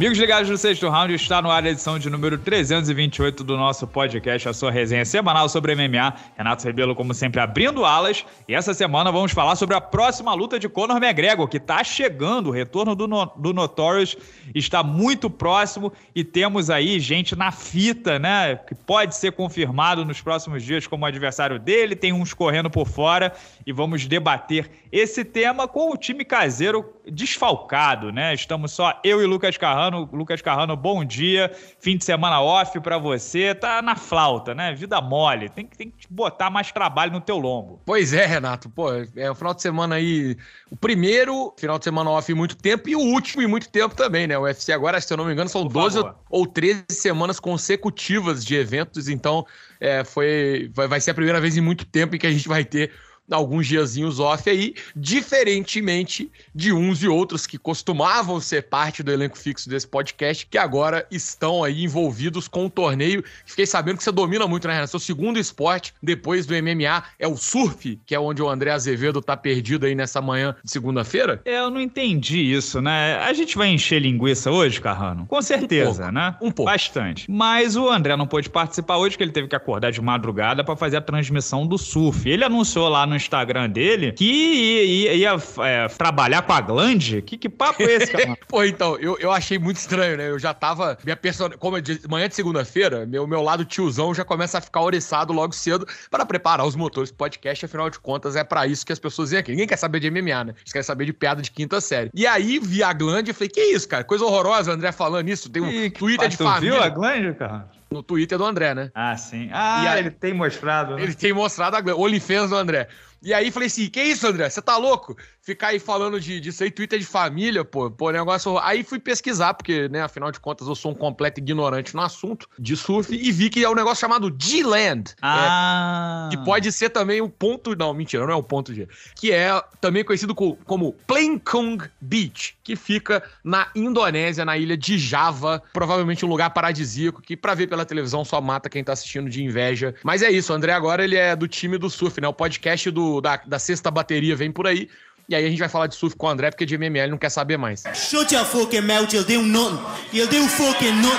Amigos ligados no sexto round, está no ar a edição de número 328 do nosso podcast, a sua resenha semanal sobre MMA. Renato Rebelo, como sempre, abrindo alas. E essa semana vamos falar sobre a próxima luta de Conor McGregor, que está chegando. O retorno do, no do Notorious está muito próximo e temos aí gente na fita, né? Que pode ser confirmado nos próximos dias como adversário dele. Tem uns correndo por fora e vamos debater esse tema com o time caseiro desfalcado, né? Estamos só eu e Lucas Carrano. Lucas Carrano, bom dia. Fim de semana off para você. Tá na flauta, né? Vida mole. Tem que, tem que botar mais trabalho no teu lombo. Pois é, Renato. Pô, é o final de semana aí. O primeiro final de semana off em muito tempo e o último em muito tempo também, né? O UFC agora, se eu não me engano, são 12 ou 13 semanas consecutivas de eventos. Então, é, foi vai, vai ser a primeira vez em muito tempo em que a gente vai ter alguns diazinhos off aí, diferentemente de uns e outros que costumavam ser parte do elenco fixo desse podcast, que agora estão aí envolvidos com o torneio. Fiquei sabendo que você domina muito, né, Renan? Seu segundo esporte depois do MMA é o surf, que é onde o André Azevedo tá perdido aí nessa manhã de segunda-feira? É, eu não entendi isso, né? A gente vai encher linguiça hoje, Carrano? Com certeza, um pouco, né? Um pouco. Bastante. Mas o André não pôde participar hoje, que ele teve que acordar de madrugada para fazer a transmissão do surf. Ele anunciou lá no Instagram dele que ia, ia, ia é, trabalhar com a Glande? Que, que papo é esse, cara? Pô, então, eu, eu achei muito estranho, né? Eu já tava. Minha persona, como eu disse, manhã de segunda-feira, meu, meu lado tiozão já começa a ficar oriçado logo cedo para preparar os motores podcast. Afinal de contas, é para isso que as pessoas vêm aqui. Ninguém quer saber de MMA, né? Eles querem saber de piada de quinta série. E aí vi a Glande e falei: que isso, cara? Coisa horrorosa, o André falando isso. Tem um Ih, Twitter de família. viu a Glande, cara? no Twitter do André, né? Ah, sim. Ah, aí, ele tem mostrado. Né? Ele tem mostrado a OnlyFans do André. E aí falei assim: que isso, André? Você tá louco? ficar aí falando de, disso aí, Twitter de família, pô, pô, é negócio. Aí fui pesquisar, porque, né, afinal de contas, eu sou um completo ignorante no assunto de surf e vi que é um negócio chamado G-Land. É, ah. É, que pode ser também o um ponto. Não, mentira, não é o um ponto G. Que é também conhecido como, Plain Kong Beach, que fica na Indonésia, na ilha de Java, provavelmente um lugar paradisíaco, que para ver pela televisão só mata quem tá assistindo de inveja. Mas é isso, o André agora ele é do time do surf, né? O podcast do, da, da sexta bateria vem por aí. E aí a gente vai falar de surf com o André, porque de MML não quer saber mais. Shut your fucking mouth, eu dei um nono. Eu fucking nono.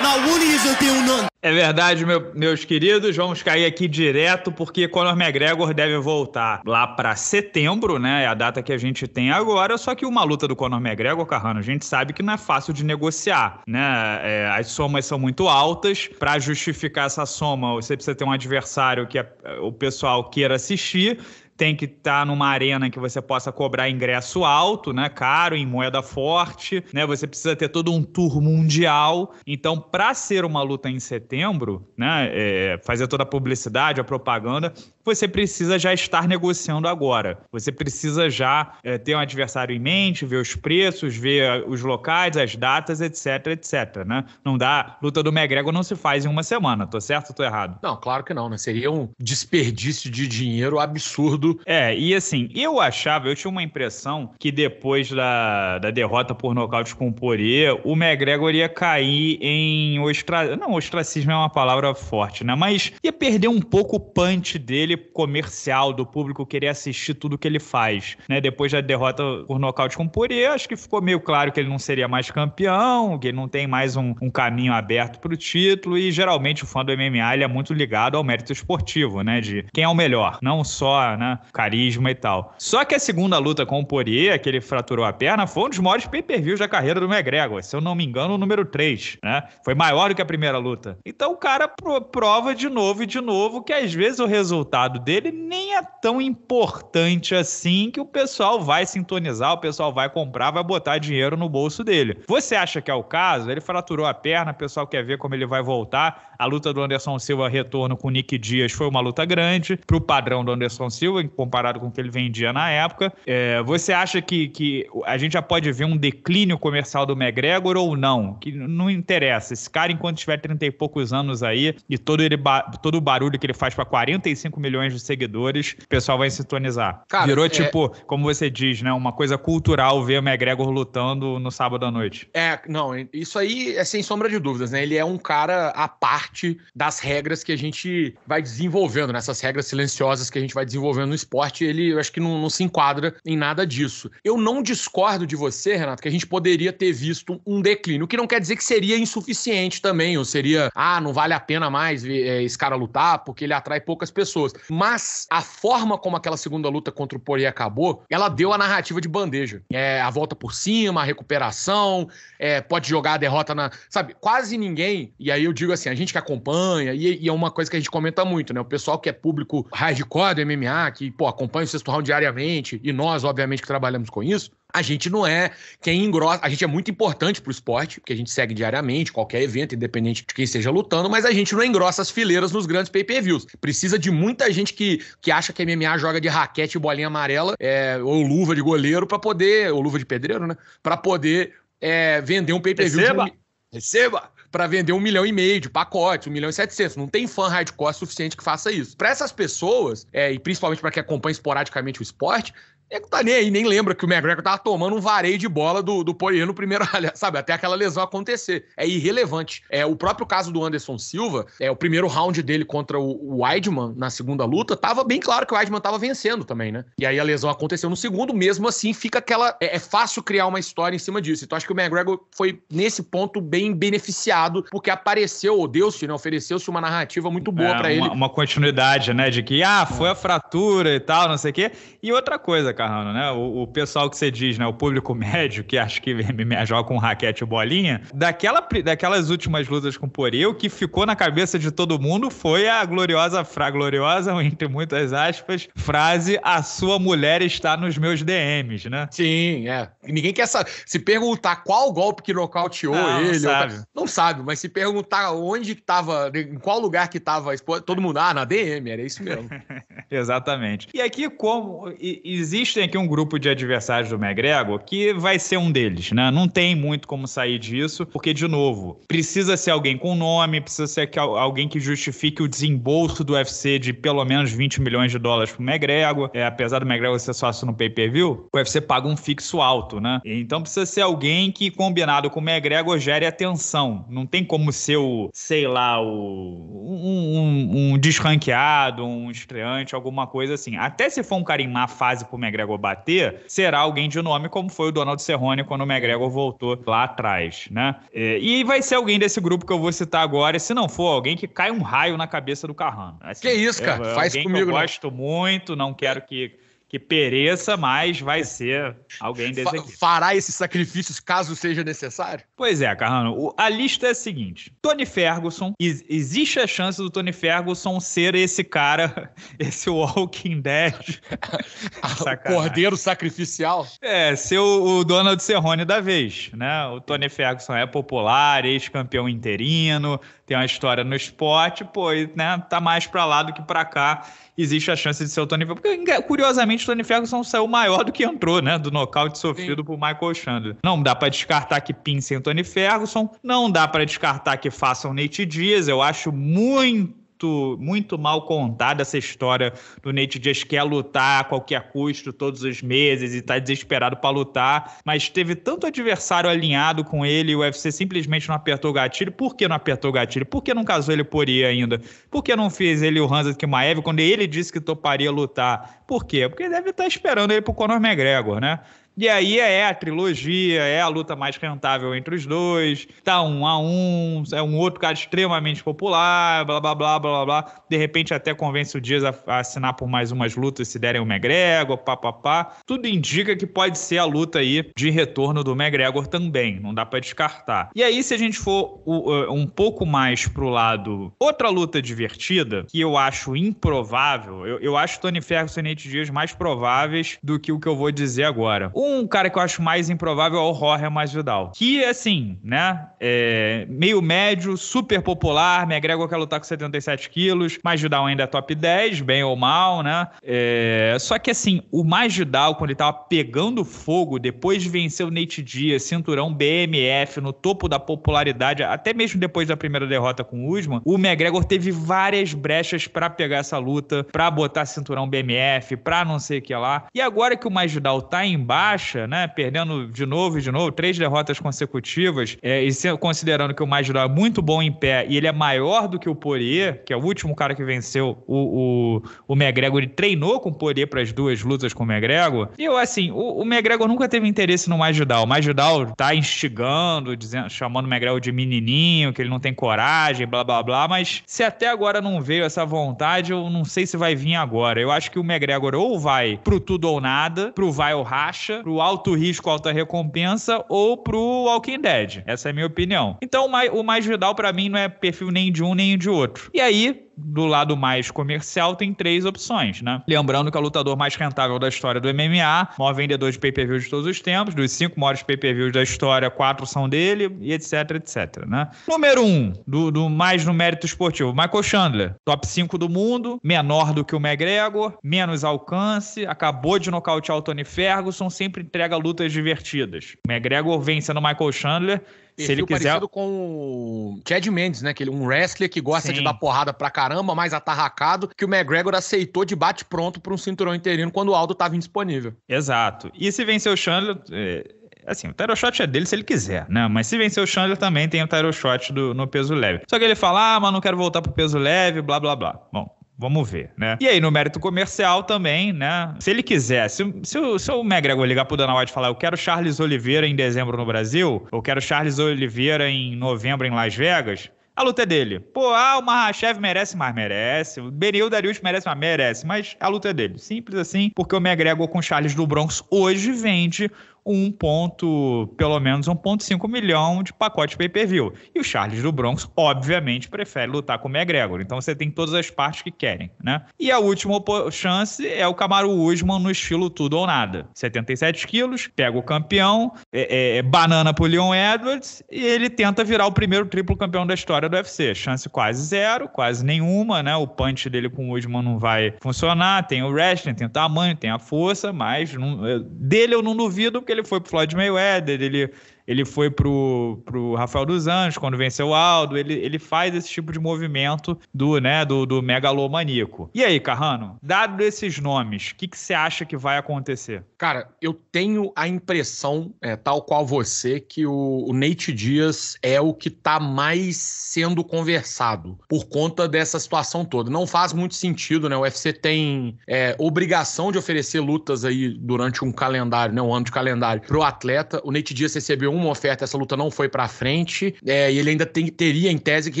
Not one eu dei um nono. É verdade, meu, meus queridos. Vamos cair aqui direto, porque Conor McGregor deve voltar lá para setembro, né? É a data que a gente tem agora. Só que uma luta do Conor McGregor, Carrano, a gente sabe que não é fácil de negociar, né? É, as somas são muito altas. Para justificar essa soma, você precisa ter um adversário que a, é, o pessoal queira assistir tem que estar tá numa arena que você possa cobrar ingresso alto, né, caro, em moeda forte, né? Você precisa ter todo um tour mundial. Então, para ser uma luta em setembro, né, é, fazer toda a publicidade, a propaganda, você precisa já estar negociando agora. Você precisa já é, ter um adversário em mente, ver os preços, ver eh, os locais, as datas, etc, etc, né? Não dá... Luta do McGregor não se faz em uma semana, tô certo ou tô errado? Não, claro que não, né? Seria um desperdício de dinheiro absurdo. É, e assim, eu achava, eu tinha uma impressão que depois da, da derrota por nocaute com o Poirier, o McGregor ia cair em... ostracismo. Não, ostracismo é uma palavra forte, né? Mas ia perder um pouco o punch dele aquele comercial do público querer assistir tudo que ele faz. Né? Depois da derrota por nocaute com o Poirier, acho que ficou meio claro que ele não seria mais campeão, que ele não tem mais um, um caminho aberto para o título. E geralmente o fã do MMA ele é muito ligado ao mérito esportivo, né? De quem é o melhor, não só né, carisma e tal. Só que a segunda luta com o Poirier, que ele fraturou a perna, foi um dos maiores pay-per-views da carreira do McGregor. Se eu não me engano, o número 3, né? Foi maior do que a primeira luta. Então o cara prova de novo e de novo que às vezes o resultado resultado dele nem é tão importante assim que o pessoal vai sintonizar, o pessoal vai comprar, vai botar dinheiro no bolso dele. Você acha que é o caso? Ele fraturou a perna, o pessoal quer ver como ele vai voltar. A luta do Anderson Silva retorno com o Nick Dias foi uma luta grande para o padrão do Anderson Silva, comparado com o que ele vendia na época. É, você acha que, que a gente já pode ver um declínio comercial do McGregor ou não? Que não interessa. Esse cara, enquanto tiver 30 e poucos anos aí e todo, ele, todo o barulho que ele faz para 45 milhões milhões de seguidores, o pessoal vai sintonizar. Cara, Virou, é... tipo, como você diz, né? Uma coisa cultural ver o McGregor lutando no sábado à noite. É, não, isso aí é sem sombra de dúvidas, né? Ele é um cara à parte das regras que a gente vai desenvolvendo, nessas né? regras silenciosas que a gente vai desenvolvendo no esporte. Ele, eu acho que não, não se enquadra em nada disso. Eu não discordo de você, Renato, que a gente poderia ter visto um declínio, o que não quer dizer que seria insuficiente também, ou seria, ah, não vale a pena mais ver, é, esse cara lutar porque ele atrai poucas pessoas. Mas a forma como aquela segunda luta contra o Poirier acabou, ela deu a narrativa de bandeja. É, a volta por cima, a recuperação, é, pode jogar a derrota na. Sabe, quase ninguém, e aí eu digo assim, a gente que acompanha, e, e é uma coisa que a gente comenta muito, né? O pessoal que é público hardcore do MMA, que, pô, acompanha o sexto round diariamente, e nós, obviamente, que trabalhamos com isso, a gente não é quem engrossa. A gente é muito importante para o esporte, porque a gente segue diariamente qualquer evento, independente de quem esteja lutando, mas a gente não engrossa as fileiras nos grandes pay-per-views. Precisa de muita gente que, que acha que a MMA joga de raquete e bolinha amarela, é, ou luva de goleiro, para poder. ou luva de pedreiro, né? Para poder é, vender um pay-per-view. Receba! Receba! para vender um milhão e meio de pacotes, um milhão e setecentos. Não tem fã hardcore suficiente que faça isso. Para essas pessoas, é, e principalmente para quem acompanha esporadicamente o esporte, é que tá nem aí, nem lembra que o McGregor tava tomando um vareio de bola do, do Poirier no primeiro, sabe? Até aquela lesão acontecer. É irrelevante. É O próprio caso do Anderson Silva, é o primeiro round dele contra o, o Weidman na segunda luta, tava bem claro que o Weidman tava vencendo também, né? E aí a lesão aconteceu no segundo, mesmo assim fica aquela... É, é fácil criar uma história em cima disso. Então acho que o McGregor foi, nesse ponto, bem beneficiado, porque apareceu, ou deu-se, né? Ofereceu-se uma narrativa muito boa é, para ele. Uma continuidade, né? De que, ah, foi a fratura e tal, não sei o quê. E outra coisa, cara Carrano, né? O, o, pessoal que você diz, né? O público médio que acho que me joga com raquete e bolinha. Daquela, daquelas últimas lutas com Porê, o que ficou na cabeça de todo mundo foi a gloriosa, fra, gloriosa, entre muitas aspas, frase: A sua mulher está nos meus DMs, né? Sim, é. Ninguém quer saber. Se perguntar qual golpe que nocauteou não, ele. Não sabe. não sabe, mas se perguntar onde estava, em qual lugar que estava, todo mundo, ah, na DM, era isso mesmo. Exatamente. E aqui, como existe gente tem aqui um grupo de adversários do McGregor que vai ser um deles, né? Não tem muito como sair disso, porque, de novo, precisa ser alguém com nome, precisa ser alguém que justifique o desembolso do UFC de pelo menos 20 milhões de dólares pro McGregor. É, apesar do McGregor ser sócio no pay-per-view, o UFC paga um fixo alto, né? Então precisa ser alguém que, combinado com o McGregor, gere atenção. Não tem como ser o, sei lá, o, um, um, um desranqueado, um estreante, alguma coisa assim. Até se for um cara em má fase pro McGregor, McGregor bater será alguém de nome, como foi o Donald Cerrone quando o McGregor voltou lá atrás, né? É, e vai ser alguém desse grupo que eu vou citar agora, se não for alguém que cai um raio na cabeça do Carrano. Assim, que isso, cara? É, Faz comigo. Que eu né? gosto muito, não quero que que pereça, mas vai ser alguém desse aqui. Fará esses sacrifícios caso seja necessário? Pois é, Carrano. a lista é a seguinte: Tony Ferguson, existe a chance do Tony Ferguson ser esse cara, esse Walking Dead. cordeiro sacrificial? É, ser o, o Donald Cerrone da vez, né? O Tony Ferguson é popular, ex-campeão interino, tem uma história no esporte, pô, né? Tá mais pra lá do que pra cá. Existe a chance de ser o Tony Ferguson. Porque, curiosamente, o Tony Ferguson saiu maior do que entrou, né? Do nocaute sofrido Sim. por Michael Chandler. Não dá para descartar que pincem Tony Ferguson, não dá para descartar que façam Nate Diaz. Eu acho muito muito, muito mal contada essa história do Nate Diaz quer lutar a qualquer custo todos os meses e tá desesperado para lutar, mas teve tanto adversário alinhado com ele e o UFC simplesmente não apertou o gatilho. Por que não apertou o gatilho? Por que não casou ele por I ainda? Por que não fez ele o Hansa Kimaev quando ele disse que toparia lutar? Por quê? Porque deve estar tá esperando ele pro Conor McGregor, né? E aí é, é a trilogia, é a luta mais rentável entre os dois, tá um a um, é um outro cara extremamente popular, blá blá blá blá blá. De repente até convence o Dias a, a assinar por mais umas lutas se derem o McGregor, pá. Tudo indica que pode ser a luta aí de retorno do McGregor também, não dá para descartar. E aí, se a gente for um pouco mais pro lado, outra luta divertida, que eu acho improvável, eu, eu acho Tony Ferguson e Nate Dias mais prováveis do que o que eu vou dizer agora. Um cara que eu acho mais improvável é o Jorge Masvidal, que, assim, né, é meio médio, super popular, McGregor quer lutar com 77 quilos, Masvidal ainda é top 10, bem ou mal, né? É, só que, assim, o Masvidal, quando ele tava pegando fogo, depois de vencer o Nate Diaz, cinturão BMF, no topo da popularidade, até mesmo depois da primeira derrota com o Usman, o McGregor teve várias brechas para pegar essa luta, para botar cinturão BMF, pra não sei o que lá. E agora que o Masvidal tá embaixo, baixa, né? Perdendo de novo e de novo, três derrotas consecutivas. É, e se, considerando que o Majorá é muito bom em pé e ele é maior do que o Poirier, que é o último cara que venceu o, o, o McGregor, ele treinou com o Poirier para as duas lutas com o McGregor. E eu, assim, o, o McGregor nunca teve interesse no Majidal. O Majidal tá instigando, dizendo, chamando o McGregor de menininho, que ele não tem coragem, blá blá blá. Mas se até agora não veio essa vontade, eu não sei se vai vir agora. Eu acho que o McGregor ou vai pro tudo ou nada, pro vai ou racha, pro alto risco, alta recompensa ou pro Walking Dead. Essa é a minha opinião. Então, o mais, o mais Vidal para mim não é perfil nem de um nem de outro. E aí, do lado mais comercial, tem três opções, né? Lembrando que é o lutador mais rentável da história do MMA, maior vendedor de pay-per-view de todos os tempos, dos cinco maiores pay-per-views da história, quatro são dele, e etc, etc, né? Número um, do, do mais no mérito esportivo, Michael Chandler, top 5 do mundo, menor do que o McGregor, menos alcance, acabou de nocautear o Tony Ferguson, sempre entrega lutas divertidas. McGregor vence no Michael Chandler, se ele quiser... parecido com o Chad Mendes, né? Que é um wrestler que gosta Sim. de dar porrada pra caramba, mais atarracado, que o McGregor aceitou de bate pronto pra um cinturão interino quando o Aldo tava indisponível. Exato. E se vencer o Chandler... É assim, o title shot é dele se ele quiser, né? Mas se vencer o Chandler também tem o title shot do, no peso leve. Só que ele fala, ah, mas não quero voltar pro peso leve, blá, blá, blá. Bom, Vamos ver, né? E aí, no mérito comercial também, né? Se ele quiser, se, se, o, se o McGregor ligar pro Dana White e falar eu quero Charles Oliveira em dezembro no Brasil, eu quero Charles Oliveira em novembro em Las Vegas, a luta é dele. Pô, ah, o Mahashev merece mais, merece. O Benil Darius merece mais, merece. Mas a luta é dele. Simples assim, porque o McGregor com Charles do Bronx hoje vende um ponto, pelo menos 1.5 milhão de pacote pay-per-view. E o Charles do Bronx, obviamente, prefere lutar com o McGregor. Então você tem todas as partes que querem, né? E a última chance é o Camaro Usman no estilo tudo ou nada. 77 quilos, pega o campeão, é, é, é, banana pro Leon Edwards e ele tenta virar o primeiro triplo campeão da história do UFC. Chance quase zero, quase nenhuma, né? O punch dele com o Usman não vai funcionar. Tem o wrestling, tem o tamanho, tem a força, mas não, é, dele eu não duvido porque ele foi pro Floyd Mayweather, ele ele foi pro, pro Rafael dos Anjos quando venceu o Aldo. Ele, ele faz esse tipo de movimento do, né, do, do megalomaníaco. E aí, Carrano, dado esses nomes, o que, que você acha que vai acontecer? Cara, eu tenho a impressão, é, tal qual você, que o, o Nate Dias é o que tá mais sendo conversado por conta dessa situação toda. Não faz muito sentido, né? O UFC tem é, obrigação de oferecer lutas aí durante um calendário, né? Um ano de calendário pro atleta. O Nate Dias recebeu uma oferta, essa luta não foi para frente, é, e ele ainda tem, teria, em tese, que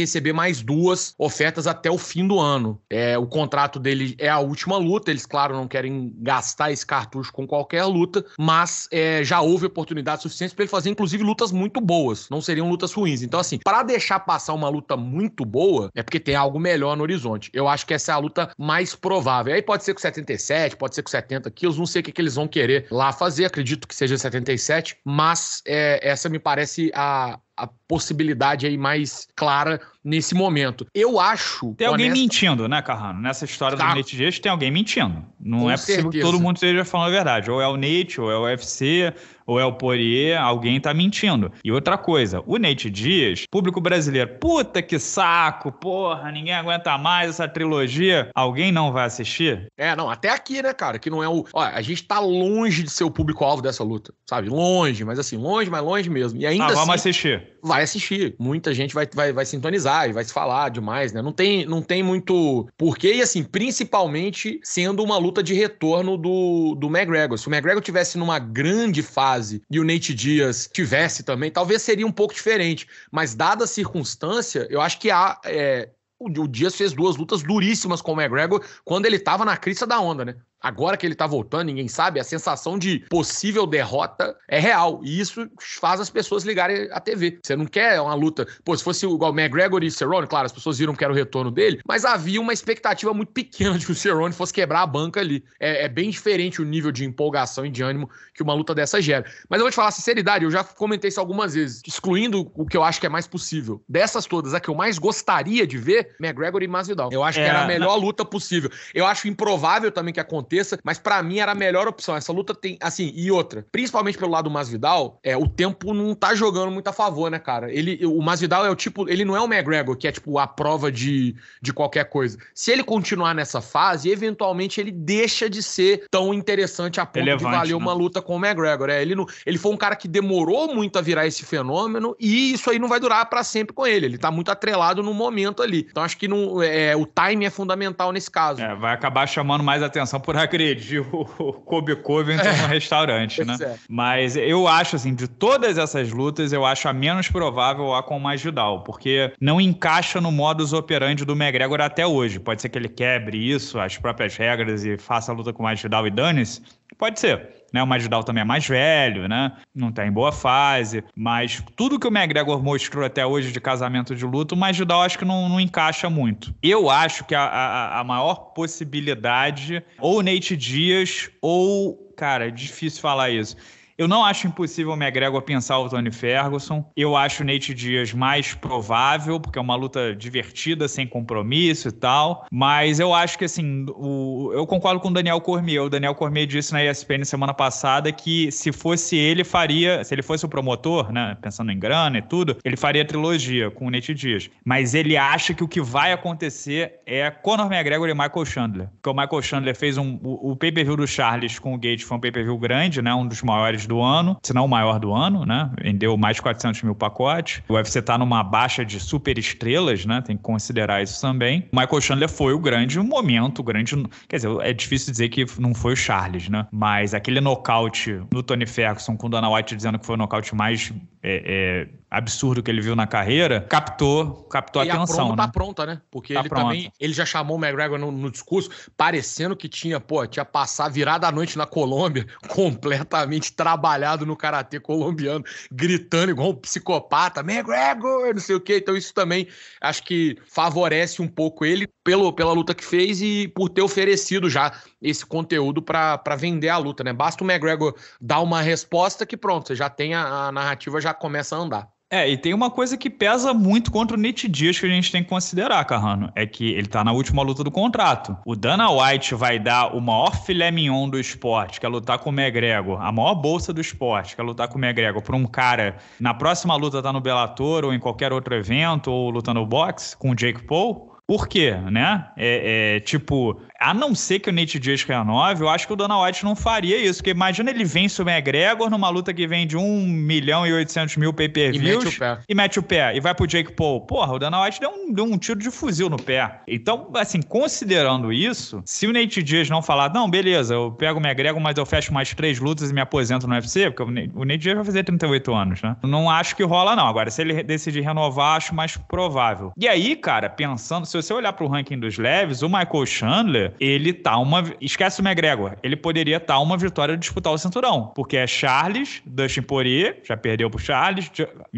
receber mais duas ofertas até o fim do ano. É, o contrato dele é a última luta, eles, claro, não querem gastar esse cartucho com qualquer luta, mas é, já houve oportunidades suficientes para ele fazer, inclusive, lutas muito boas, não seriam lutas ruins. Então, assim, para deixar passar uma luta muito boa, é porque tem algo melhor no horizonte. Eu acho que essa é a luta mais provável. Aí pode ser com 77, pode ser com 70 quilos, não sei o que, que eles vão querer lá fazer, acredito que seja 77, mas é, essa me parece a, a possibilidade aí mais clara nesse momento. Eu acho. Tem alguém honesta... mentindo, né, Carrano? Nessa história do Nate Dias tem alguém mentindo. Não Com é possível que todo mundo esteja falando a verdade. Ou é o Nate, ou é o UFC, ou é o Poirier, alguém tá mentindo. E outra coisa, o Nate Dias, público brasileiro, puta que saco, porra, ninguém aguenta mais essa trilogia. Alguém não vai assistir? É, não, até aqui, né, cara, que não é o. Olha, a gente tá longe de ser o público-alvo dessa luta, sabe? Longe, mas assim, longe, mas longe mesmo. E ainda ah, assim. vamos assistir. Vai assistir. Muita gente vai, vai, vai sintonizar e vai se falar demais, né? Não tem, não tem muito porquê. E assim, principalmente sendo uma luta de retorno do, do McGregor. Se o McGregor tivesse numa grande fase e o Nate Dias tivesse também, talvez seria um pouco diferente. Mas dada a circunstância, eu acho que há. É, o Dias fez duas lutas duríssimas com o McGregor quando ele estava na crista da onda, né? Agora que ele tá voltando, ninguém sabe, a sensação de possível derrota é real. E isso faz as pessoas ligarem a TV. Você não quer uma luta. Pô, se fosse igual McGregor e o Cerrone, claro, as pessoas viram que era o retorno dele, mas havia uma expectativa muito pequena de que o Cerrone fosse quebrar a banca ali. É, é bem diferente o nível de empolgação e de ânimo que uma luta dessa gera. Mas eu vou te falar a sinceridade, eu já comentei isso algumas vezes, excluindo o que eu acho que é mais possível. Dessas todas, a que eu mais gostaria de ver, McGregor e Masvidal. Eu acho é, que era a é. melhor luta possível. Eu acho improvável também que aconteça aconteça, mas para mim era a melhor opção. Essa luta tem, assim, e outra, principalmente pelo lado do Masvidal, é, o tempo não tá jogando muito a favor, né, cara? Ele, o Masvidal é o tipo, ele não é o McGregor, que é tipo a prova de, de qualquer coisa. Se ele continuar nessa fase, eventualmente ele deixa de ser tão interessante a ponto Elevante, de valer né? uma luta com o McGregor. É, ele, não, ele foi um cara que demorou muito a virar esse fenômeno e isso aí não vai durar para sempre com ele. Ele tá muito atrelado no momento ali. Então acho que não, é, o time é fundamental nesse caso. É, vai acabar chamando mais atenção por agredir o Kobe Covington é. no restaurante, né? É. Mas eu acho, assim, de todas essas lutas, eu acho a menos provável a com o Masvidal, porque não encaixa no modus operandi do McGregor até hoje. Pode ser que ele quebre isso, as próprias regras e faça a luta com o Masvidal e dane-se. Pode ser né? O Masvidal também é mais velho, né? Não tá em boa fase. Mas tudo que o McGregor mostrou até hoje de casamento de luto, o Masvidal acho que não, não encaixa muito. Eu acho que a, a, a maior possibilidade, ou Nate Dias, ou. Cara, é difícil falar isso eu não acho impossível o McGregor pensar o Tony Ferguson. Eu acho o Nate Dias mais provável, porque é uma luta divertida, sem compromisso e tal. Mas eu acho que, assim, o... eu concordo com o Daniel Cormier. O Daniel Cormier disse na ESPN semana passada que se fosse ele, faria... Se ele fosse o promotor, né, pensando em grana e tudo, ele faria trilogia com o Nate Dias. Mas ele acha que o que vai acontecer é Conor McGregor e Michael Chandler. Porque o Michael Chandler fez um... O, pay-per-view do Charles com o Gate foi um pay-per-view grande, né? Um dos maiores maiores do ano, se não o maior do ano, né? Vendeu mais de 400 mil pacotes. O UFC está numa baixa de super estrelas, né? Tem que considerar isso também. O Michael Chandler foi o grande momento, o grande. Quer dizer, é difícil dizer que não foi o Charles, né? Mas aquele nocaute no Tony Ferguson com o Dana White dizendo que foi o nocaute mais é, é, absurdo que ele viu na carreira, captou, captou e a atenção. A tá né? tá pronta, né? Porque tá ele pronta. também ele já chamou o McGregor no, no, discurso, parecendo que tinha, pô, tinha passado virada a noite na Colômbia, completamente trabalhado no karatê colombiano, gritando igual um psicopata, McGregor, não sei o quê. Então, isso também acho que favorece um pouco ele pelo, pela luta que fez e por ter oferecido já esse conteúdo para vender a luta, né? Basta o McGregor dar uma resposta que pronto, você já tem a, a narrativa já começa a andar. É, e tem uma coisa que pesa muito contra o Nate Dias que a gente tem que considerar, Carrano. É que ele tá na última luta do contrato. O Dana White vai dar o maior filé mignon do esporte, que é lutar com o McGregor, a maior bolsa do esporte, que é lutar com o McGregor, pra um cara na próxima luta tá no Bellator ou em qualquer outro evento ou lutando no boxe com o Jake Paul. Por quê, né? É, é, tipo, a não ser que o Nate Diaz renove, eu acho que o Dana White não faria isso. Porque imagina ele vence o McGregor numa luta que vende 1 milhão e 800 mil pay-per-views. E mete o pé. E mete o pé. E vai pro Jake Paul. Porra, o Dana White deu um, deu um tiro de fuzil no pé. Então, assim, considerando isso, se o Nate Diaz não falar, não, beleza, eu pego o McGregor, mas eu fecho mais três lutas e me aposento no UFC, porque o Nate Diaz vai fazer 38 anos, né? Não acho que rola, não. Agora, se ele decidir renovar, acho mais provável. E aí, cara, pensando, se você olhar pro ranking dos leves, o Michael Chandler ele tá uma. Esquece o McGregor. Ele poderia estar tá uma vitória de disputar o cinturão. Porque é Charles, Dustin Poirier, já perdeu pro Charles,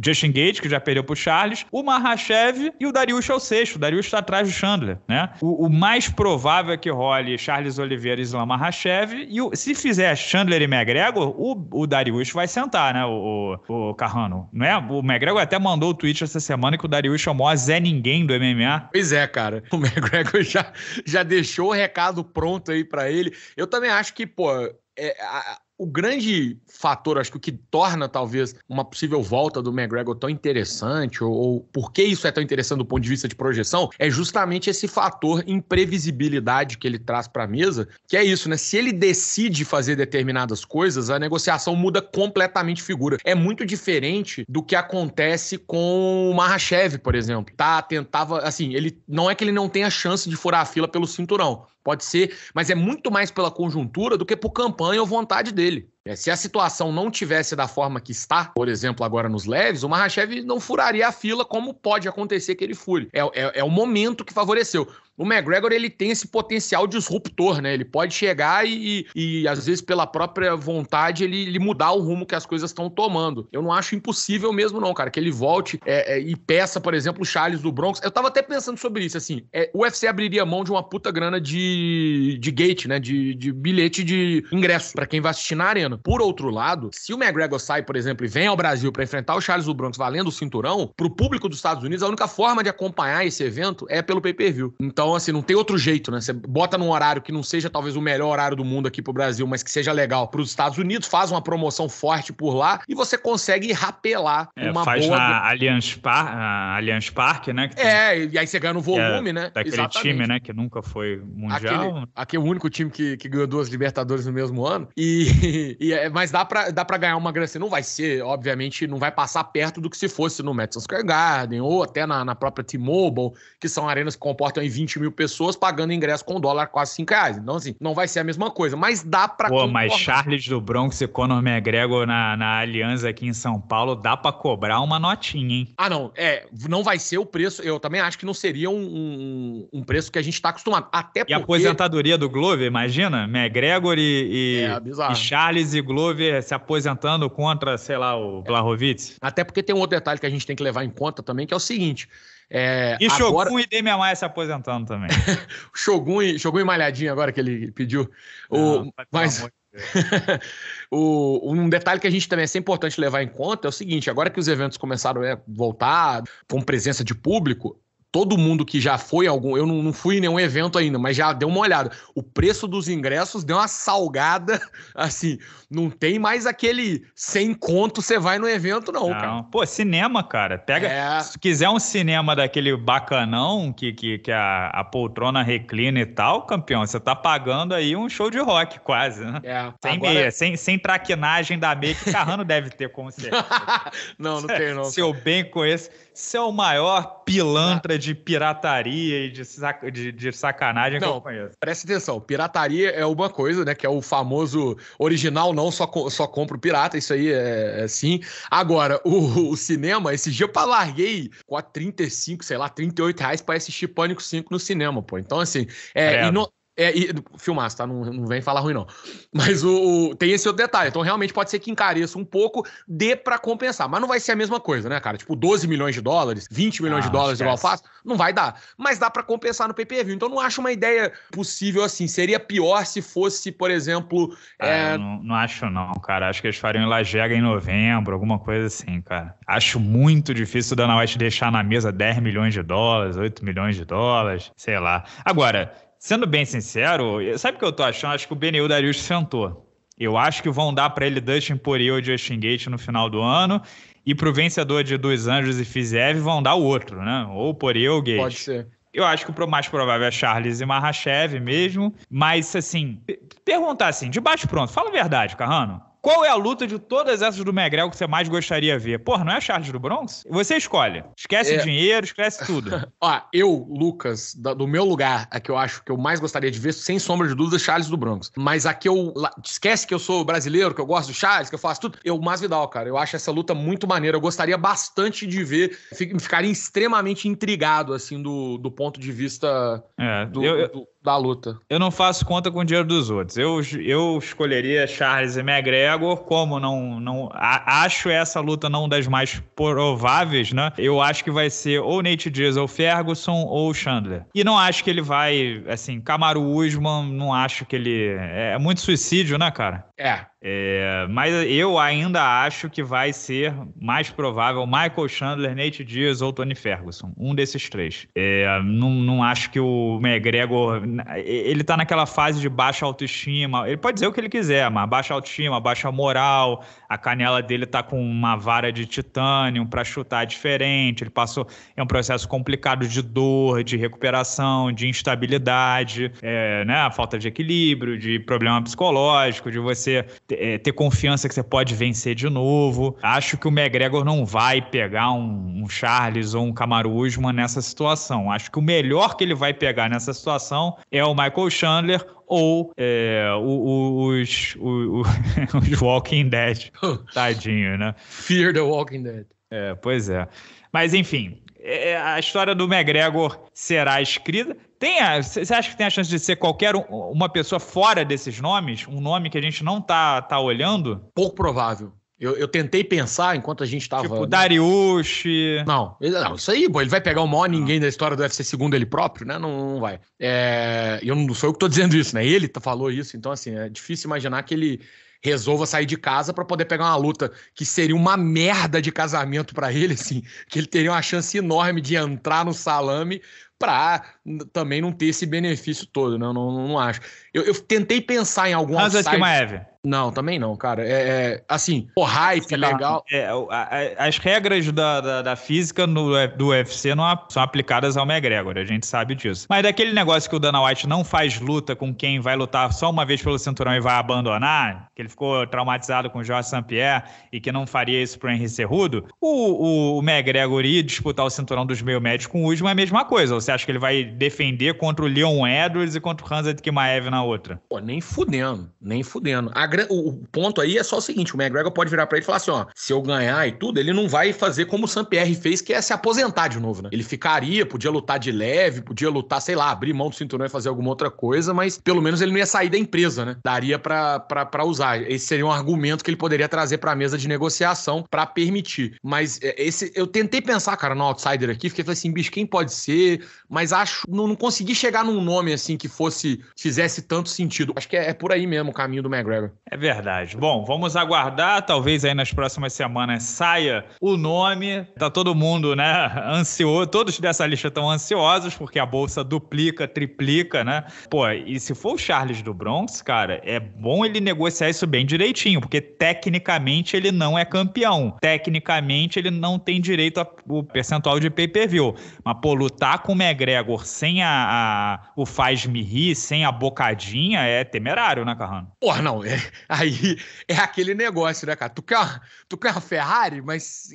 Justin Gates, que já perdeu pro Charles, o Mahashev e o Darius é o sexto. O Darius tá atrás do Chandler, né? O, o mais provável é que role Charles Oliveira e Islam Mahashev. E o, se fizer Chandler e McGregor, o, o Darius vai sentar, né? O, o, o Carrano. Não é? O McGregor até mandou o tweet essa semana que o Darius chamou a Zé Ninguém do MMA. Pois é, cara. O McGregor já, já deixou o recado pronto aí para ele. Eu também acho que, pô, é, a, o grande fator, acho que o que torna talvez uma possível volta do McGregor tão interessante, ou, ou por que isso é tão interessante do ponto de vista de projeção, é justamente esse fator imprevisibilidade que ele traz para a mesa, que é isso, né? Se ele decide fazer determinadas coisas, a negociação muda completamente figura. É muito diferente do que acontece com o Mahashev, por exemplo. Tá, tentava, assim, ele não é que ele não tenha chance de furar a fila pelo cinturão, Pode ser, mas é muito mais pela conjuntura do que por campanha ou vontade dele. É, se a situação não tivesse da forma que está, por exemplo, agora nos leves, o Mahashev não furaria a fila como pode acontecer que ele fure. É, é, é, o momento que favoreceu. O McGregor ele tem esse potencial disruptor, né? Ele pode chegar e, e às vezes, pela própria vontade, ele, ele mudar o rumo que as coisas estão tomando. Eu não acho impossível mesmo, não, cara, que ele volte é, é e peça, por exemplo, o Charles do Bronx. Eu tava até pensando sobre isso, assim. É, o UFC abriria mão de uma puta grana de, de gate, né? De, de bilhete de ingresso para quem vai assistir na arena pequeno. Por outro lado, se o McGregor sai, por exemplo, e vem ao Brasil para enfrentar o Charles do Bronx valendo o cinturão, pro público dos Estados Unidos, a única forma de acompanhar esse evento é pelo pay-per-view. Então, assim, não tem outro jeito, né? Você bota num horário que não seja talvez o melhor horário do mundo aqui pro Brasil, mas que seja legal pros Estados Unidos, faz uma promoção forte por lá e você consegue rapelar é, uma faz boa... na Allianz, Par... Allianz Park, né? É, tem... É, e aí você ganha no é volume, é, né? Daquele Exatamente. time, né? Que nunca foi mundial. Aquele, aquele único time que, que ganhou duas Libertadores no mesmo ano. E, E, é, mas dá para dá pra ganhar uma grana. Assim, não vai ser, obviamente, não vai passar perto do que se fosse no Madison Square Garden ou até na, na própria T-Mobile, que são arenas que comportam em 20 mil pessoas pagando ingresso com dólar quase 5 reais. Então, assim, não vai ser a mesma coisa, mas dá para. Pô, mas Charles do Bronx e Conor McGregor na, na Aliança aqui em São Paulo, dá para cobrar uma notinha, hein? Ah, não. É, não vai ser o preço. Eu também acho que não seria um, um, preço que a gente tá acostumado. Até e porque... a aposentadoria do Glover, imagina? McGregor e, e, é, e Charles e Glover se aposentando contra, sei lá, o Blahovic. Até porque tem um outro detalhe que a gente tem que levar em conta também, que é o seguinte. É, e Shogun agora... e Demian Maia se aposentando também. Shogun, Shogun e Malhadinho agora que ele pediu. Não, o... Mas... o, um detalhe que a gente também é importante levar em conta é o seguinte: agora que os eventos começaram a né, voltar com presença de público, todo mundo que já foi algum, eu não, não, fui em nenhum evento ainda, mas já deu uma olhada. O preço dos ingressos deu uma salgada, assim, não tem mais aquele sem conto você vai no evento não, não, cara. Pô, cinema, cara. Pega, é... se quiser um cinema daquele bacanão que que, que a, a poltrona reclina e tal, campeão, você tá pagando aí um show de rock quase, né? É. Sem Agora... meia, sem, sem traquinagem da meia que Carrano deve ter com certeza. não, não tem não. Se eu bem conheço, você é o maior pilantra ah de pirataria e de, sac... de, de sacanagem não, que eu conheço. Presta atenção, pirataria é uma coisa, né? Que é o famoso original, não só, só compro pirata, isso aí é, é sim. Agora, o, o, cinema, esse dia eu larguei com a 35, sei lá, 38 reais pra assistir Pânico 5 no cinema, pô. Então, assim, é. é. E é, e, filmaço, tá? Não, não vem falar ruim, não. Mas o, o, tem esse outro detalhe. Então, realmente pode ser que encareça um pouco, dê para compensar. Mas não vai ser a mesma coisa, né, cara? Tipo, 12 milhões de dólares, 20 milhões ah, de dólares igual faz, não vai dar. Mas dá para compensar no pay-per-view. Então, não acho uma ideia possível assim. Seria pior se fosse, por exemplo. Ah, é, é... Não, não, acho, não, cara. Acho que eles fariam em Lajega em novembro, alguma coisa assim, cara. Acho muito difícil o Dana White deixar na mesa 10 milhões de dólares, 8 milhões de dólares, sei lá. Agora, Sendo bem sincero, sabe o que eu tô achando? Acho que o BNU Darius sentou. Eu acho que vão dar para ele Dustin Poirier ou Justin Gate no final do ano. E pro vencedor de Dos Anjos e Fizev vão dar o outro, né? Ou Poirier ou Gate. Pode ser. Eu acho que o mais provável é Charles e Marrachev mesmo. Mas, assim, perguntar assim, de baixo pronto, fala a verdade, Carrano. Qual é a luta de todas essas do Megrel que você mais gostaria de ver? Porra, não é a Charles do Bronx? Você escolhe. Esquece é... dinheiro, esquece tudo. Ó, eu, Lucas, da, do meu lugar, a que eu acho que eu mais gostaria de ver, sem sombra de dúvida, Charles do Bronx. Mas a que eu. La, esquece que eu sou brasileiro, que eu gosto do Charles, que eu faço tudo. Eu, Masvidal, cara, eu acho essa luta muito maneira. Eu gostaria bastante de ver. Ficaria extremamente intrigado, assim, do, do ponto de vista. É, do, eu, do, da luta. Eu não faço conta com o dinheiro dos outros. Eu, eu escolheria Charles e McGregor, como não, não a, acho essa luta não das mais prováveis, né? Eu acho que vai ser ou Nate Diaz ou Ferguson ou Chandler. E não acho que ele vai, assim, Camaro Usman, não acho que ele é, é muito suicídio, né, cara? É, é, mas eu ainda acho que vai ser mais provável Michael Chandler, Nate Diaz ou Tony Ferguson, um desses três. É, não, não acho que o McGregor. Ele tá naquela fase de baixa autoestima. Ele pode dizer o que ele quiser, mas baixa autoestima, baixa moral. A canela dele tá com uma vara de titânio para chutar diferente. Ele passou. É um processo complicado de dor, de recuperação, de instabilidade, é, né? Falta de equilíbrio, de problema psicológico, de você é, ter confiança que você pode vencer de novo. Acho que o McGregor não vai pegar um, um Charles ou um Kamaru Usman nessa situação. Acho que o melhor que ele vai pegar nessa situação é o Michael Chandler ou é, os, os Walking Dead. Tadinho, né? Fear the Walking Dead. É, pois é. Mas enfim, é, é, a história do McGregor será escrita. Tem a, você acha que tem a chance de ser qualquer uma pessoa fora desses nomes? Um nome que a gente não tá, tá olhando? Pouco provável. Eu, eu tentei pensar enquanto a gente tava. Tipo, Darius. Dariushi. Não, não, isso aí, pô, ele vai pegar o maior ninguém da história do UFC segundo ele próprio, né? Não, não vai. É, eu não sou eu que tô dizendo isso, né? Ele tá, falou isso, então, assim, é difícil imaginar que ele resolva sair de casa para poder pegar uma luta que seria uma merda de casamento para ele, assim, que ele teria uma chance enorme de entrar no salame para também não ter esse benefício todo, né? Eu não, não, não acho. Eu, eu tentei pensar em algum Mas é outside... É, Ev. Não, também não, cara. É, é assim, o hype é, legal. É, as regras da, da, da física no, do UFC não são aplicadas ao McGregor, a gente sabe disso. Mas daquele negócio que o Dana White não faz luta com quem vai lutar só uma vez pelo cinturão e vai abandonar, que ele ficou traumatizado com o Jorge saint Pierre e que não faria isso pro Henry Cerrudo, o, o, McGregor ir disputar o cinturão dos meio médios com o Usman é a mesma coisa. Você acha que ele vai defender contra o Leon Edwards e contra o Hansa Kimaev na outra? Pô, nem fudendo, nem fudendo. O ponto aí é só o seguinte: o McGregor pode virar para ele e falar assim: ó, se eu ganhar e tudo, ele não vai fazer como o Pierre fez, que é se aposentar de novo, né? Ele ficaria, podia lutar de leve, podia lutar, sei lá, abrir mão do cinturão e fazer alguma outra coisa, mas pelo menos ele não ia sair da empresa, né? Daria para usar. Esse seria um argumento que ele poderia trazer para a mesa de negociação para permitir. Mas é, esse eu tentei pensar, cara, no outsider aqui, fiquei assim, bicho, quem pode ser? Mas acho não, não consegui chegar num nome assim que fosse fizesse tanto sentido. Acho que é, é por aí mesmo o caminho do McGregor. É verdade. Bom, vamos aguardar. Talvez aí nas próximas semanas saia o nome. Tá todo mundo, né, ansioso. Todos dessa lista estão ansiosos porque a bolsa duplica, triplica, né? Pô, e se for o Charles do Bronx, cara, é bom ele negociar isso bem direitinho, porque tecnicamente ele não é campeão. Tecnicamente ele não tem direito ao percentual de pay-per-view. Mas, pô, lutar com o McGregor sem a, a o faz-me rir, sem a bocadinha, é temerário, né, Carrano? Porra, não. É, aí é aquele negócio, né, cara? Tu quer, uma, tu quer uma Ferrari, mas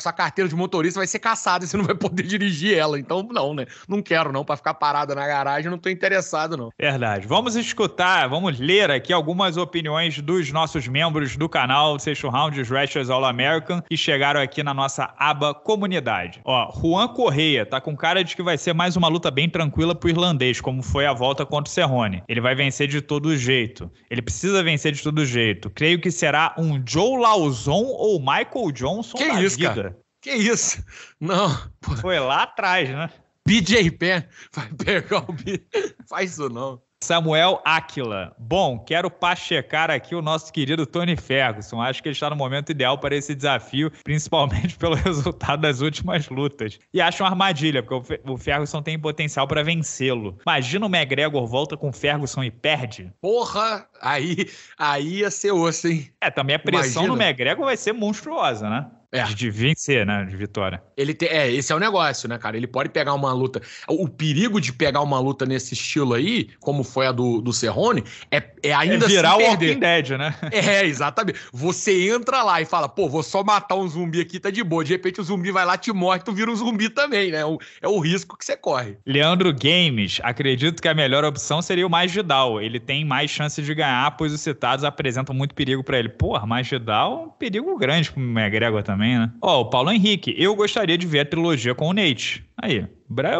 sua, carteira de motorista vai ser caçada e você não vai poder dirigir ela. Então, não, né? Não quero, não. para ficar parada na garagem, não tô interessado, não. Verdade. Vamos escutar, vamos ler aqui algumas opiniões dos nossos membros do canal Sexto Round de All American que chegaram aqui na nossa aba comunidade. Ó, Juan Correia tá com cara de que vai ser mais uma luta bem bem tranquila para o irlandês, como foi a volta contra o Cerrone. Ele vai vencer de todo jeito. Ele precisa vencer de todo jeito. Creio que será um Joe Lauzon ou Michael Johnson que da isso, vida. Cara? Que isso? Não. Foi lá atrás, né? BJ Penn vai pegar o... B. Faz isso não. Samuel Áquila. Bom, quero pachecar aqui o nosso querido Tony Ferguson. Acho que ele está no momento ideal para esse desafio, principalmente pelo resultado das últimas lutas. E acho uma armadilha, porque o Ferguson tem potencial para vencê-lo. Imagina o McGregor volta com o Ferguson e perde. Porra! Aí, aí ia ser osso, hein? É, também a pressão Imagina. no McGregor vai ser monstruosa, né? É. De, de vencer, né? De vitória. Ele te, é, esse é o negócio, né, cara? Ele pode pegar uma luta. O perigo de pegar uma luta nesse estilo aí, como foi a do, do Cerrone, é, é, é ainda é virar se perder. o Walking Dead, né? É, exatamente. Você entra lá e fala, pô, vou só matar um zumbi aqui, tá de boa. De repente o zumbi vai lá, te morre, tu vira um zumbi também, né? É o, é o risco que você corre. Leandro Games, acredito que a melhor opção seria o mais Gidal. Ele tem mais chances de ganhar, pois os citados apresentam muito perigo para ele. Porra, mais Gidal é um perigo grande pro McGregor também também, né? Ó, oh, o Paulo Henrique, eu gostaria de ver a trilogia com o Nate. Aí,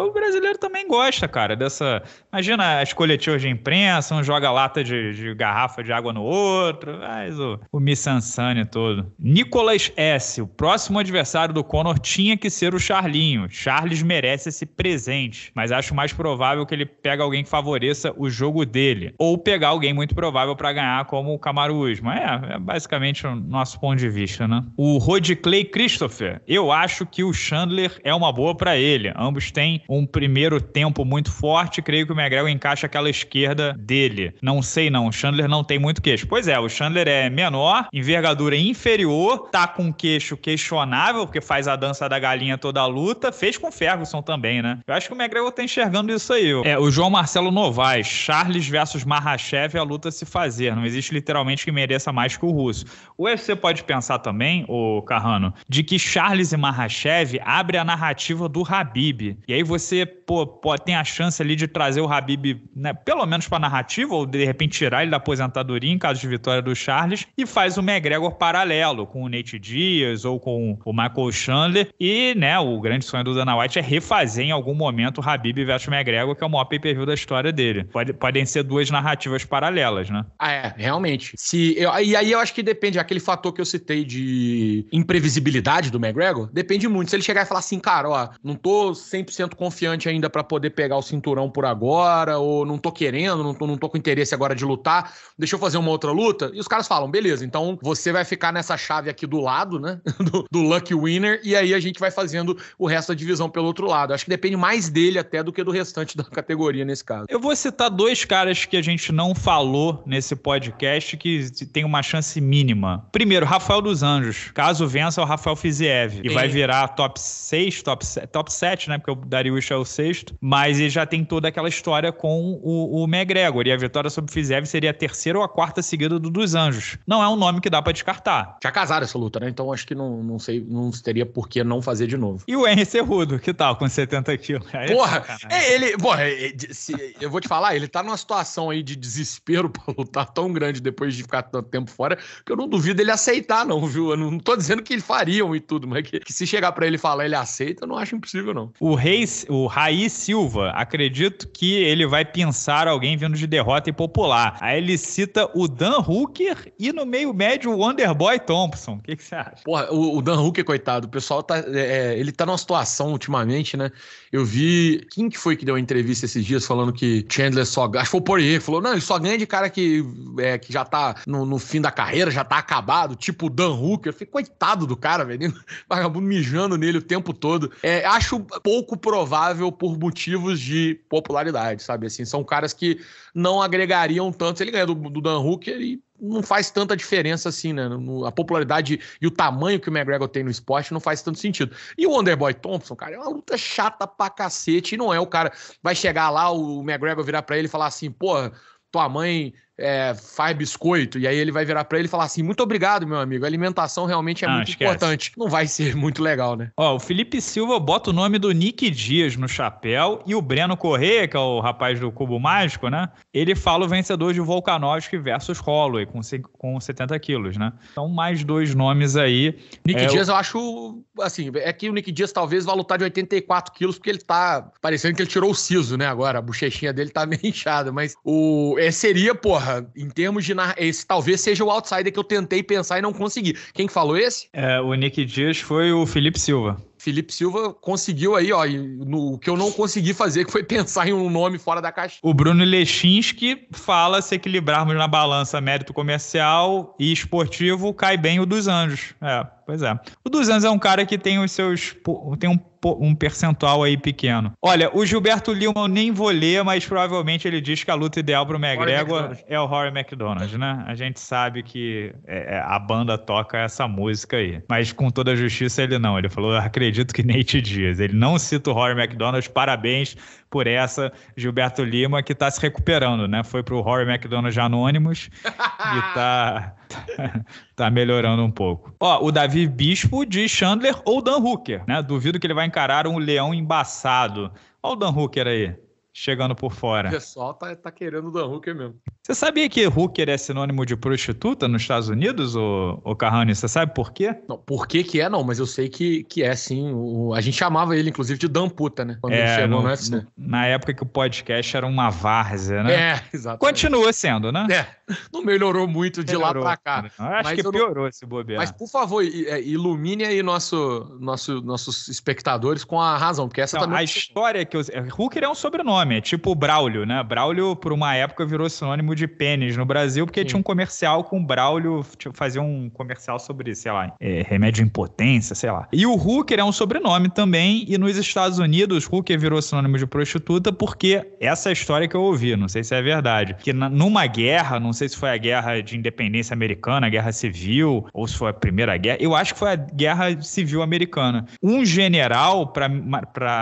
o brasileiro também gosta, cara, dessa. Imagina as coletivas de imprensa, um joga lata de, de garrafa de água no outro, mas o, o Missansane todo. Nicolas S., o próximo adversário do Conor tinha que ser o Charlinho. Charles merece esse presente, mas acho mais provável que ele pegue alguém que favoreça o jogo dele, ou pegar alguém muito provável para ganhar, como o Camaruz. Mas é, é basicamente o nosso ponto de vista, né? O Rod Clay Christopher, eu acho que o Chandler é uma boa para ele. Ambos têm um primeiro tempo muito forte, creio que o McGregor encaixa aquela esquerda dele. Não sei não, o Chandler não tem muito queixo. Pois é, o Chandler é menor, envergadura inferior, tá com queixo questionável, porque faz a dança da galinha toda a luta, fez com o Ferguson também, né? Eu acho que o McGregor tá enxergando isso aí. Ó. É, o João Marcelo Novaes, Charles versus Marrachev, é a luta se fazer, não existe literalmente que mereça mais que o russo. O UFC pode pensar também, o Carrano, de que Charles e Marrachev abre a narrativa do Habib. E aí você, pô, pô tem a chance ali de trazer o Habib, né, pelo menos para narrativa, ou de repente tirar ele da aposentadoria em caso de vitória do Charles, e faz o McGregor paralelo com o Nate Diaz ou com o Michael Chandler. E, né, o grande sonho do Dana White é refazer em algum momento o Habib versus McGregor, que é o maior pay-per-view da história dele. Pode, podem ser duas narrativas paralelas, né? Ah, é, realmente. Se eu, e aí eu acho que depende, aquele fator que eu citei de imprevisibilidade do McGregor, depende muito. Se ele chegar e falar assim, cara, ó, não tô sempre 100% confiante ainda para poder pegar o cinturão por agora, ou não tô querendo, não tô, não tô com interesse agora de lutar, deixa eu fazer uma outra luta. E os caras falam, beleza, então você vai ficar nessa chave aqui do lado, né? Do, do Lucky Winner, e aí a gente vai fazendo o resto da divisão pelo outro lado. Acho que depende mais dele até do que do restante da categoria nesse caso. Eu vou citar dois caras que a gente não falou nesse podcast que tem uma chance mínima. Primeiro, Rafael dos Anjos. Caso vença, o Rafael Fiziev. E, e vai virar top 6, top, top 7, né? Porque o Darius é o sexto, mas ele já tem toda aquela história com o, o McGregor, e a vitória sobre Fizev seria a terceira ou a quarta seguida do dos Anjos. Não é um nome que dá para descartar. Já casaram essa luta, né? Então acho que não, não sei, não teria por que não fazer de novo. E o Henry Cerrudo, que tal, com 70 quilos? É porra, é ele, porra, é, é, se, eu vou te falar, ele tá numa situação aí de desespero pra lutar tão grande depois de ficar tanto tempo fora, que eu não duvido ele aceitar, não, viu? Eu não tô dizendo que ele fariam e tudo, mas que, que se chegar para ele falar ele aceita, eu não acho impossível, não. O rei Reis, o Raí Silva, acredito que ele vai pensar alguém vindo de derrota e popular. Aí ele cita o Dan Hooker e no meio médio o Underboy Thompson. O que, que você acha? Porra, o, o Dan Hooker, coitado, o pessoal tá. É, é ele tá numa situação ultimamente, né? Eu vi. Quem que foi que deu a entrevista esses dias falando que Chandler só. Acho que foi o Poirier falou: não, ele só ganha de cara que, é, que já tá no, no, fim da carreira, já tá acabado, tipo o Dan Hooker. Eu fiquei coitado do cara, velho. Vagabundo mijando nele o tempo todo. É, acho pouco provável por motivos de popularidade, sabe? Assim, são caras que não agregariam tanto. Ele ganha do, do Dan Hooker e não faz tanta diferença assim, né? A popularidade e o tamanho que o McGregor tem no esporte não faz tanto sentido. E o Wonderboy Thompson, cara, é uma luta chata pra cacete. E não é o cara. Vai chegar lá, o McGregor virar pra ele e falar assim: porra, tua mãe é, faz biscoito, e aí ele vai virar para ele e falar assim: muito obrigado, meu amigo, a alimentação realmente é ah, muito esquece. importante. Não vai ser muito legal, né? Ó, o Felipe Silva bota o nome do Nick Dias no chapéu e o Breno Corrêa, que é o rapaz do Cubo Mágico, né? Ele fala o vencedor de Volkanovski versus Holloway, com, com 70 quilos, né? Então, mais dois nomes aí. Nick é, Dias, eu acho, assim, é que o Nick Dias talvez vá lutar de 84 quilos, porque ele tá parecendo que ele tirou o siso, né? Agora, a bochechinha dele tá meio inchada, mas o. É, seria, porra porra, em termos de. Esse talvez seja o outsider que eu tentei pensar e não consegui. Quem falou esse? É, o Nick Dias foi o Felipe Silva. Felipe Silva conseguiu aí, ó, no, o que eu não consegui fazer, que foi pensar em um nome fora da caixa. O Bruno Lechinski fala se equilibrarmos na balança mérito comercial e esportivo, cai bem o dos Anjos. É, pois é. O dos Anjos é um cara que tem os seus. tem um um percentual aí pequeno. Olha, o Gilberto Lima eu nem vou ler, mas provavelmente ele diz que a luta ideal para o McGregor é o Rory McDonald, né? A gente sabe que é, é, a banda toca essa música aí. Mas com toda a justiça ele não. Ele falou, acredito que Nate Dias. Ele não cita o Rory McDonald. Parabéns por essa, Gilberto Lima, que está se recuperando, né? Foi pro Rory McDonald anônimos e tá... tá melhorando um pouco. Ó, o Davi Bispo de Chandler ou Dan Hooker, né? Duvido que ele vai encarar um leão embaçado. Olha o Dan Hooker aí chegando por fora. O pessoal tá, tá querendo o Dan Hooker mesmo. Você sabia que Hooker é sinônimo de prostituta nos Estados Unidos, ô, ô Carrani? Você sabe por quê? Não, por que que é não, mas eu sei que, que é sim. O, a gente chamava ele, inclusive, de Dan Puta, né? Quando é, ele chegou no, no na época que o podcast era uma várzea, né? É, exato. Continua sendo, né? É, não melhorou muito de melhorou, lá pra cá. Né? Acho mas que piorou não... esse bobeira. Mas, por favor, é, ilumine aí nosso, nosso, nossos espectadores com a razão, porque essa então, também... A é história é que eu... Hooker é um sobrenome nome, é tipo Braulio, né? Braulio, por uma época, virou sinônimo de pênis no Brasil, porque Sim. tinha um comercial com Braulio, tipo, fazia um comercial sobre, sei lá, é, remédio de impotência, sei lá. E o Hooker é um sobrenome também, e nos Estados Unidos, Hooker virou sinônimo de prostituta, porque essa é história que eu ouvi, não sei se é verdade, que na, numa guerra, não sei se foi a guerra de independência americana, a guerra civil, ou se foi a primeira guerra, eu acho que foi a guerra civil americana. Um general, para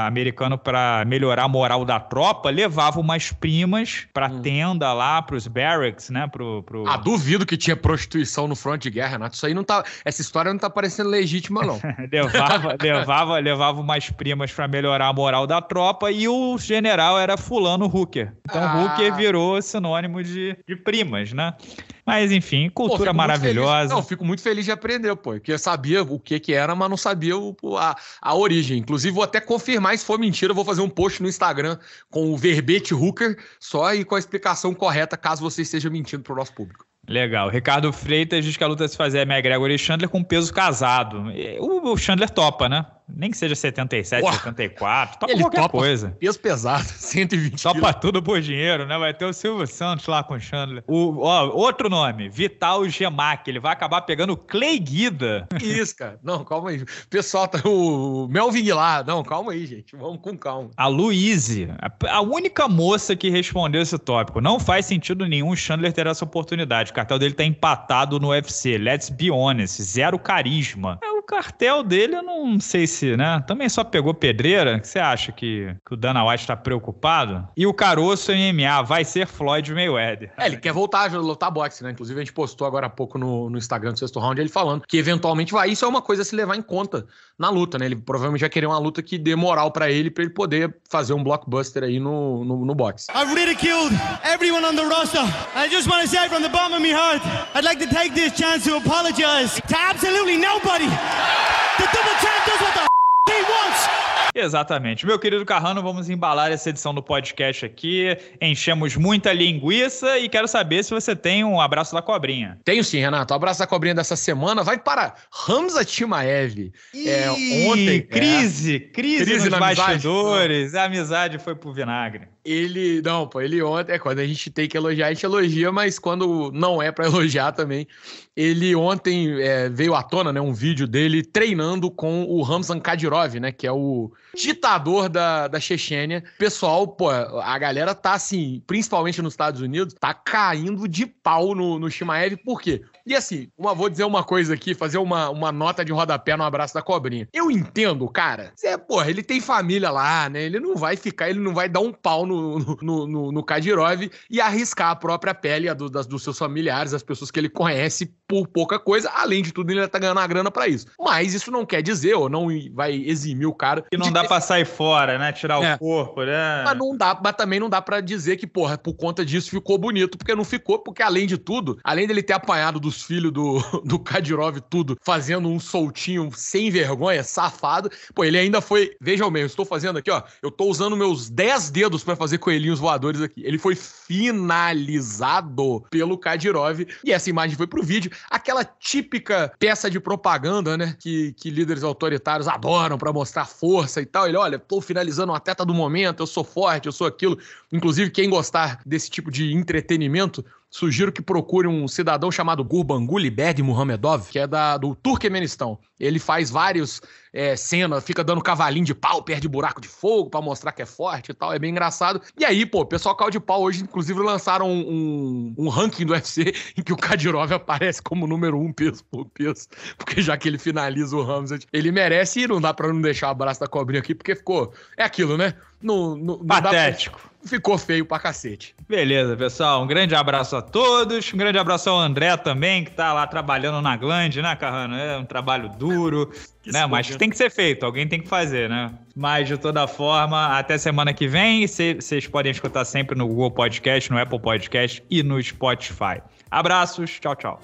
americano, para melhorar a moral da tropa, Europa levava umas primas pra hum. tenda lá, pros barracks, né? Pro, pro... Ah, duvido que tinha prostituição no front de guerra, Renato. Isso aí não tá. Essa história não tá parecendo legítima, não. levava, levava, levava umas primas pra melhorar a moral da tropa e o general era fulano Hooker. Então ah. Hooker virou sinônimo de, de primas, né? Mas enfim, cultura pô, maravilhosa. Não, fico muito feliz de aprender, pô, porque eu sabia o que que era, mas não sabia o, a, a origem. Inclusive, vou até confirmar se for mentira, eu vou fazer um post no Instagram com o verbete hooker só e com a explicação correta, caso você esteja mentindo para o nosso público. Legal. Ricardo Freitas diz que a luta se é a é McGregor e Chandler com peso casado. É, o Chandler topa, né? Nem que seja 77, Uau. 74, topa Ele qualquer topa coisa. Peso pesado, 120 Topa quilos. tudo por dinheiro, né? Vai ter o Silvio Santos lá com o Chandler. O, ó, outro nome, Vital Gemac. Ele vai acabar pegando o Clay Guida. Isso, cara. Não, calma aí. Pessoal, tá, o Melvin Guilar. Não, calma aí, gente. Vamos com calma. A Luíse, a, a única moça que respondeu esse tópico. Não faz sentido nenhum o Chandler ter essa oportunidade. O cartel dele tá empatado no UFC. Let's be honest. Zero carisma. É, o cartel dele, eu não sei se se, né? Também só pegou pedreira. O que Você acha que, que o Dana White tá preocupado? E o caroço MMA vai ser Floyd Mayweather. É, ele quer voltar a lutar boxe, né? Inclusive, a gente postou agora há pouco no, no Instagram do sexto round ele falando que eventualmente vai. Isso é uma coisa a se levar em conta na luta, né? Ele provavelmente vai querer uma luta que dê moral para ele, para ele poder fazer um blockbuster aí no, no, no boxe. I've ridiculed everyone on the roster. I just want to say from the bottom of my heart, I'd like to take this chance to apologize to absolutely nobody. The double champ does what the He wants Exatamente. Meu querido Carrano, vamos embalar essa edição do podcast aqui. Enchemos muita linguiça e quero saber se você tem um abraço da cobrinha. Tenho sim, Renato. O abraço da cobrinha dessa semana vai para Ramza Timaev. É, Ih, é, ontem. Crise, é, crise, crise nos bastidores. Amizade. A amizade foi pro vinagre. Ele, não, pô, ele ontem, é quando a gente tem que elogiar, a gente elogia, mas quando não é para elogiar também. Ele ontem é, veio à tona, né, um vídeo dele treinando com o Ramzan Kadyrov, né, que é o ditador da, da Chechênia. Pessoal, pô, a galera tá assim, principalmente nos Estados Unidos, tá caindo de pau no, no Shimaev, por quê? E assim, uma, vou dizer uma coisa aqui, fazer uma, uma nota de rodapé no abraço da cobrinha. Eu entendo, cara. É, porra, ele tem família lá, né? Ele não vai ficar, ele não vai dar um pau no, no, no, no Kadirov e arriscar a própria pele a do, das, dos seus familiares, as pessoas que ele conhece por pouca coisa. Além de tudo, ele ainda tá ganhando a grana para isso. Mas isso não quer dizer, ou não vai eximir o cara. E não dá pra sair fora, né? Tirar é. o corpo, né? Mas não dá, mas também não dá para dizer que, porra, por conta disso ficou bonito, porque não ficou, porque além de tudo, além dele ter apanhado do filho filhos do, do Kadirov, tudo, fazendo um soltinho sem vergonha, safado. Pô, ele ainda foi. Veja o mesmo, estou fazendo aqui, ó. Eu estou usando meus 10 dedos para fazer coelhinhos voadores aqui. Ele foi finalizado pelo Kadirov. E essa imagem foi pro vídeo. Aquela típica peça de propaganda, né? Que, que líderes autoritários adoram para mostrar força e tal. Ele, olha, estou finalizando uma teta do momento, eu sou forte, eu sou aquilo. Inclusive, quem gostar desse tipo de entretenimento, Sugiro que procure um cidadão chamado Gurbanguly Berg Muhamedov, que é da, do Turquemenistão. Ele faz vários é, cenas, fica dando cavalinho de pau, perde buraco de fogo para mostrar que é forte e tal. É bem engraçado. E aí, pô, o pessoal caldo de pau hoje, inclusive, lançaram um, um, um, ranking do UFC em que o Kadirov aparece como número um peso por peso. Porque já que ele finaliza o Ramsey ele merece e não dá pra não deixar o abraço da cobrinha aqui, porque ficou. É aquilo, né? no, Patético. Pra... Ficou feio pra cacete. Beleza, pessoal. Um grande abraço a todos. Um grande abraço ao André também, que tá lá trabalhando na Glande, né, Carrano? É um trabalho duro, né? Mas tem que ser feito, alguém tem que fazer, né? Mas, de toda forma, até semana que vem. Vocês podem escutar sempre no Google Podcast, no Apple Podcast e no Spotify. Abraços, tchau, tchau.